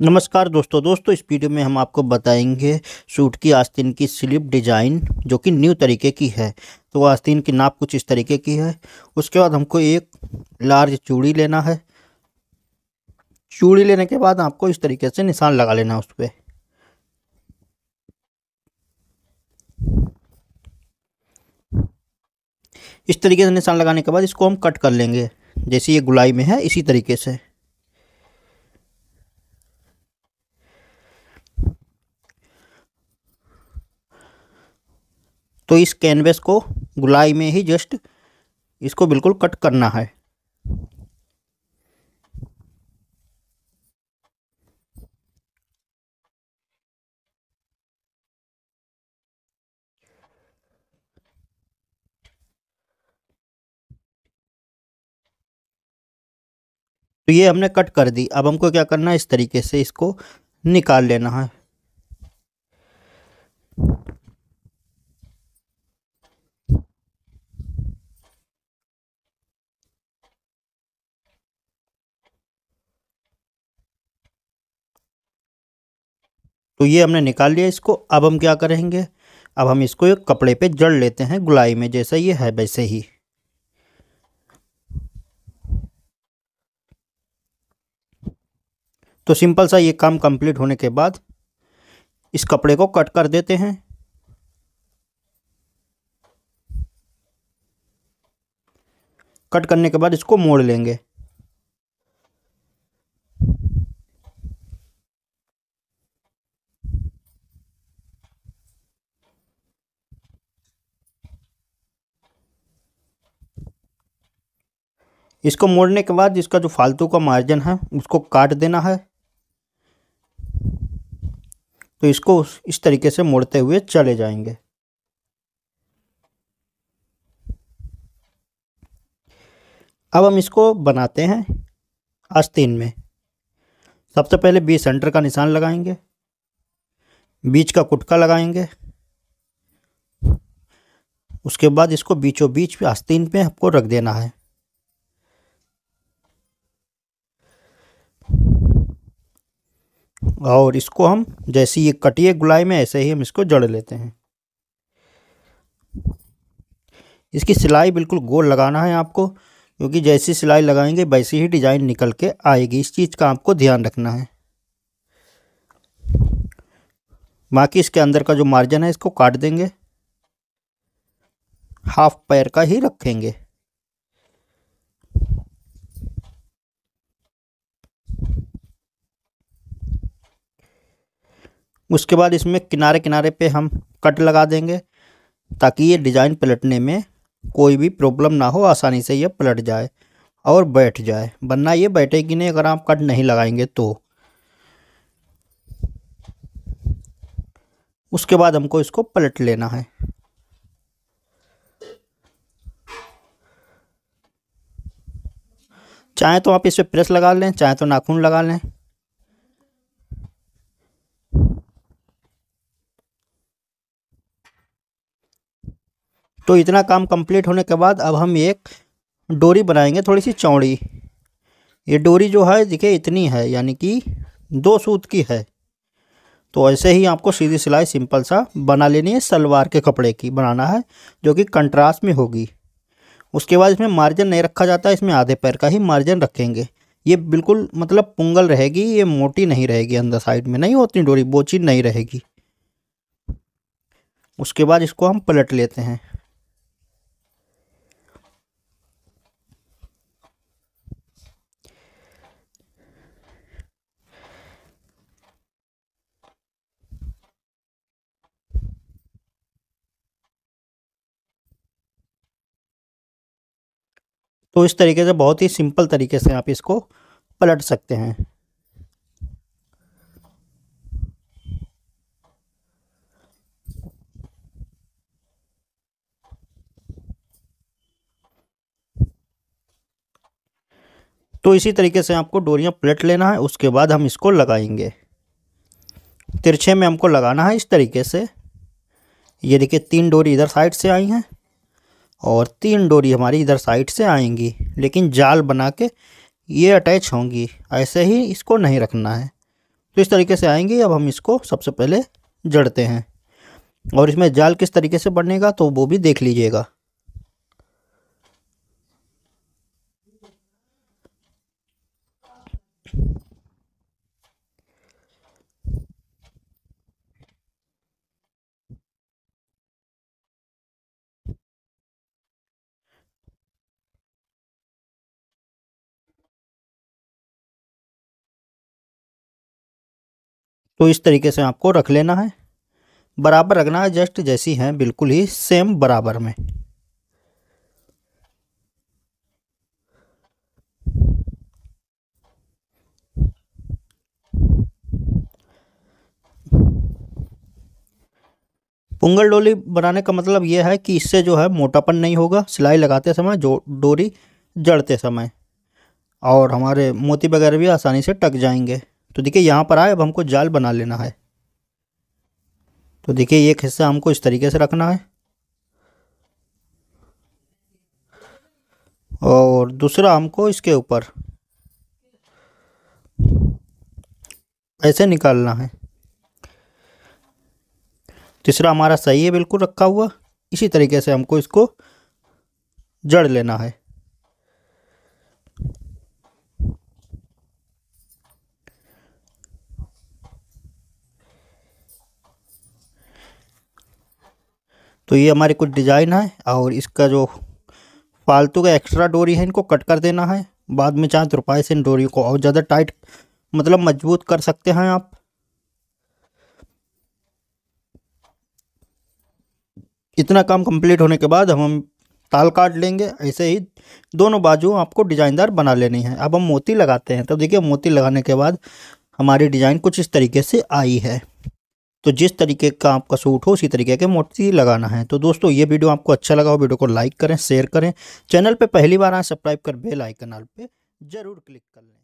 नमस्कार दोस्तों दोस्तों इस वीडियो में हम आपको बताएंगे सूट की आस्तीन की स्लिप डिज़ाइन जो कि न्यू तरीके की है तो आस्तीन की नाप कुछ इस तरीके की है उसके बाद हमको एक लार्ज चूड़ी लेना है चूड़ी लेने के बाद आपको इस तरीके से निशान लगा लेना है उस पर इस तरीके से निशान लगाने के बाद इसको हम कट कर लेंगे जैसे ये गुलाई में है इसी तरीके से तो इस कैनवस को गुलाई में ही जस्ट इसको बिल्कुल कट करना है तो ये हमने कट कर दी अब हमको क्या करना है इस तरीके से इसको निकाल लेना है तो ये हमने निकाल लिया इसको अब हम क्या करेंगे अब हम इसको एक कपड़े पे जड़ लेते हैं गुलाई में जैसा ये है वैसे ही तो सिंपल सा ये काम कंप्लीट होने के बाद इस कपड़े को कट कर देते हैं कट करने के बाद इसको मोड़ लेंगे इसको मोड़ने के बाद इसका जो फालतू का मार्जिन है उसको काट देना है तो इसको इस तरीके से मोड़ते हुए चले जाएंगे अब हम इसको बनाते हैं आस्तीन में सबसे पहले बी सेंटर का निशान लगाएंगे बीच का कुटका लगाएंगे उसके बाद इसको बीचों बीच आस्तीन पे आपको रख देना है और इसको हम जैसे ये कटिए गुलाई में ऐसे ही हम इसको जड़ लेते हैं इसकी सिलाई बिल्कुल गोल लगाना है आपको क्योंकि जैसी सिलाई लगाएंगे वैसी ही डिज़ाइन निकल के आएगी इस चीज़ का आपको ध्यान रखना है बाकी इसके अंदर का जो मार्जिन है इसको काट देंगे हाफ पैर का ही रखेंगे उसके बाद इसमें किनारे किनारे पे हम कट लगा देंगे ताकि ये डिज़ाइन पलटने में कोई भी प्रॉब्लम ना हो आसानी से ये पलट जाए और बैठ जाए वरना ये बैठेगी नहीं अगर आप कट नहीं लगाएंगे तो उसके बाद हमको इसको पलट लेना है चाहे तो आप इस पर प्रेस लगा लें चाहे तो नाखून लगा लें तो इतना काम कंप्लीट होने के बाद अब हम एक डोरी बनाएंगे थोड़ी सी चौड़ी ये डोरी जो है देखिए इतनी है यानी कि दो सूत की है तो ऐसे ही आपको सीधी सिलाई सिंपल सा बना लेनी है सलवार के कपड़े की बनाना है जो कि कंट्रास्ट में होगी उसके बाद इसमें मार्जिन नहीं रखा जाता इसमें आधे पैर का ही मार्जिन रखेंगे ये बिल्कुल मतलब पुंगल रहेगी ये मोटी नहीं रहेगी अंदर साइड में नहीं होती डोरी बोची नहीं रहेगी उसके बाद इसको हम पलट लेते हैं तो इस तरीके से बहुत ही सिंपल तरीके से आप इसको पलट सकते हैं तो इसी तरीके से आपको डोरियां पलट लेना है उसके बाद हम इसको लगाएंगे तिरछे में हमको लगाना है इस तरीके से ये देखिए तीन डोरी इधर साइड से आई हैं और तीन डोरी हमारी इधर साइड से आएंगी लेकिन जाल बना के ये अटैच होंगी ऐसे ही इसको नहीं रखना है तो इस तरीके से आएंगी अब हम इसको सबसे पहले जड़ते हैं और इसमें जाल किस तरीके से बनेगा तो वो भी देख लीजिएगा तो इस तरीके से आपको रख लेना है बराबर रखना है जस्ट जैसी है बिल्कुल ही सेम बराबर में पुंगल डोली बनाने का मतलब यह है कि इससे जो है मोटापन नहीं होगा सिलाई लगाते समय जो डोरी जड़ते समय और हमारे मोती वगैरह भी आसानी से टक जाएंगे तो देखिए यहाँ पर आए अब हमको जाल बना लेना है तो देखिए एक हिस्सा हमको इस तरीके से रखना है और दूसरा हमको इसके ऊपर ऐसे निकालना है तीसरा हमारा सही है बिल्कुल रखा हुआ इसी तरीके से हमको इसको जड़ लेना है तो ये हमारे कुछ डिज़ाइन है और इसका जो फालतू का एक्स्ट्रा डोरी है इनको कट कर देना है बाद में चाहे तो रुपये से इन डोरी को और ज़्यादा टाइट मतलब मजबूत कर सकते हैं आप इतना काम कंप्लीट होने के बाद हम हम ताल काट लेंगे ऐसे ही दोनों बाजू आपको डिज़ाइनदार बना लेनी है अब हम मोती लगाते हैं तो देखिए मोती लगाने के बाद हमारी डिज़ाइन कुछ इस तरीके से आई है तो जिस तरीके का आपका सूट हो उसी तरीके के मोती लगाना है तो दोस्तों ये वीडियो आपको अच्छा लगा हो वीडियो को लाइक करें शेयर करें चैनल पर पहली बार आए सब्सक्राइब कर बेल आइकन आल ज़रूर क्लिक कर लें